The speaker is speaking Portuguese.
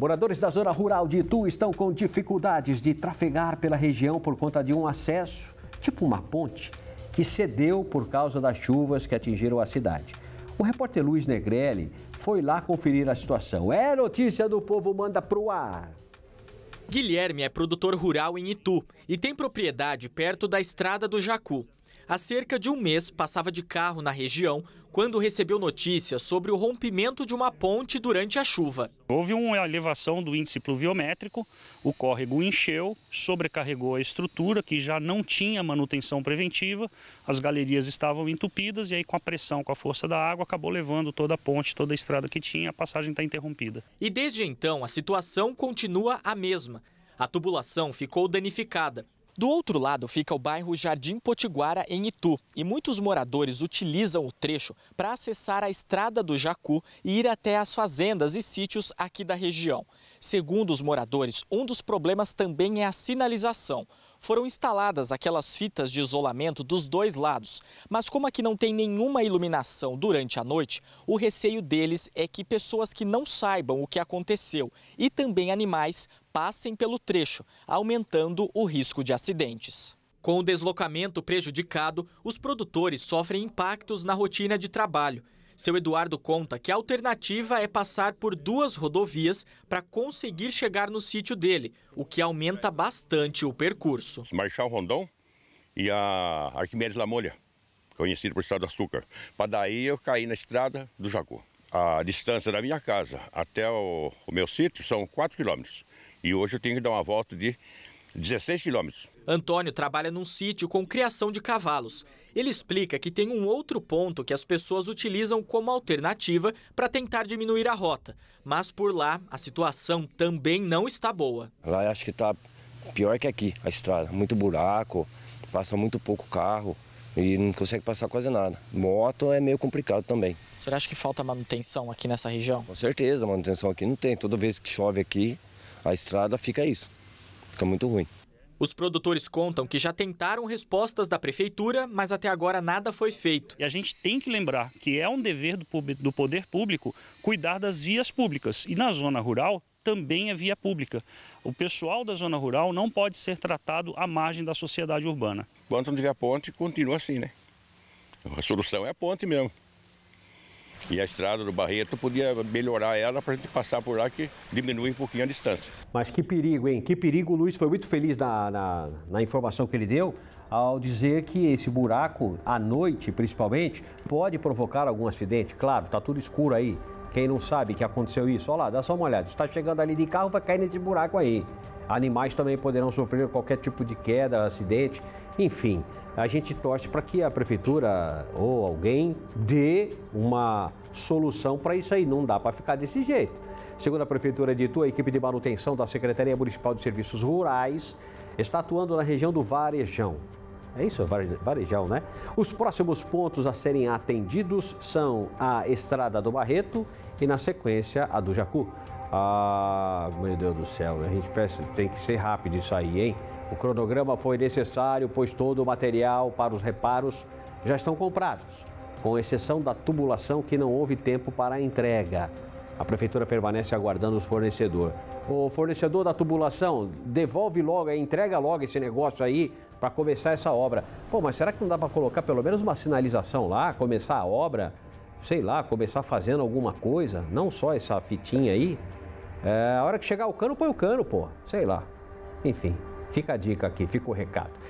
Moradores da zona rural de Itu estão com dificuldades de trafegar pela região por conta de um acesso, tipo uma ponte, que cedeu por causa das chuvas que atingiram a cidade. O repórter Luiz Negrelli foi lá conferir a situação. É notícia do povo, manda pro ar. Guilherme é produtor rural em Itu e tem propriedade perto da Estrada do Jacu. Há cerca de um mês, passava de carro na região quando recebeu notícias sobre o rompimento de uma ponte durante a chuva. Houve uma elevação do índice pluviométrico, o córrego encheu, sobrecarregou a estrutura que já não tinha manutenção preventiva, as galerias estavam entupidas e aí com a pressão, com a força da água, acabou levando toda a ponte, toda a estrada que tinha, a passagem está interrompida. E desde então a situação continua a mesma. A tubulação ficou danificada do outro lado fica o bairro Jardim Potiguara, em Itu, e muitos moradores utilizam o trecho para acessar a estrada do Jacu e ir até as fazendas e sítios aqui da região. Segundo os moradores, um dos problemas também é a sinalização foram instaladas aquelas fitas de isolamento dos dois lados, mas como aqui não tem nenhuma iluminação durante a noite, o receio deles é que pessoas que não saibam o que aconteceu e também animais passem pelo trecho, aumentando o risco de acidentes. Com o deslocamento prejudicado, os produtores sofrem impactos na rotina de trabalho seu Eduardo conta que a alternativa é passar por duas rodovias para conseguir chegar no sítio dele, o que aumenta bastante o percurso. Marechal Rondon e a Arquimedes Lamolha, conhecido por Estado do Açúcar. Para daí eu caí na estrada do Jaguar. A distância da minha casa até o, o meu sítio são 4 quilômetros. E hoje eu tenho que dar uma volta de 16 quilômetros. Antônio trabalha num sítio com criação de cavalos. Ele explica que tem um outro ponto que as pessoas utilizam como alternativa para tentar diminuir a rota. Mas por lá, a situação também não está boa. Lá acho que está pior que aqui a estrada. Muito buraco, passa muito pouco carro e não consegue passar quase nada. Moto é meio complicado também. O senhor acha que falta manutenção aqui nessa região? Com certeza, manutenção aqui não tem. Toda vez que chove aqui, a estrada fica isso, fica muito ruim. Os produtores contam que já tentaram respostas da prefeitura, mas até agora nada foi feito. E a gente tem que lembrar que é um dever do poder público cuidar das vias públicas. E na zona rural também é via pública. O pessoal da zona rural não pode ser tratado à margem da sociedade urbana. Enquanto não tiver ponte, continua assim, né? A solução é a ponte mesmo. E a estrada do Barreto podia melhorar ela para a gente passar por lá, que diminui um pouquinho a distância. Mas que perigo, hein? Que perigo. O Luiz foi muito feliz na, na, na informação que ele deu ao dizer que esse buraco, à noite principalmente, pode provocar algum acidente. Claro, está tudo escuro aí. Quem não sabe que aconteceu isso, olha lá, dá só uma olhada. Está chegando ali de carro, vai cair nesse buraco aí. Animais também poderão sofrer qualquer tipo de queda, acidente, enfim. A gente torce para que a prefeitura ou alguém dê uma solução para isso aí. Não dá para ficar desse jeito. Segundo a prefeitura de Itu, a equipe de manutenção da Secretaria Municipal de Serviços Rurais está atuando na região do Varejão. É isso, Varejão, né? Os próximos pontos a serem atendidos são a Estrada do Barreto e, na sequência, a do Jacu. Ah, meu Deus do céu, a gente tem que ser rápido isso aí, hein? O cronograma foi necessário, pois todo o material para os reparos já estão comprados, com exceção da tubulação que não houve tempo para a entrega. A prefeitura permanece aguardando os fornecedores. O fornecedor da tubulação, devolve logo, é, entrega logo esse negócio aí para começar essa obra. Pô, mas será que não dá para colocar pelo menos uma sinalização lá, começar a obra? Sei lá, começar fazendo alguma coisa, não só essa fitinha aí? É, a hora que chegar o cano, põe o cano, pô. Sei lá. Enfim, fica a dica aqui, fica o recado.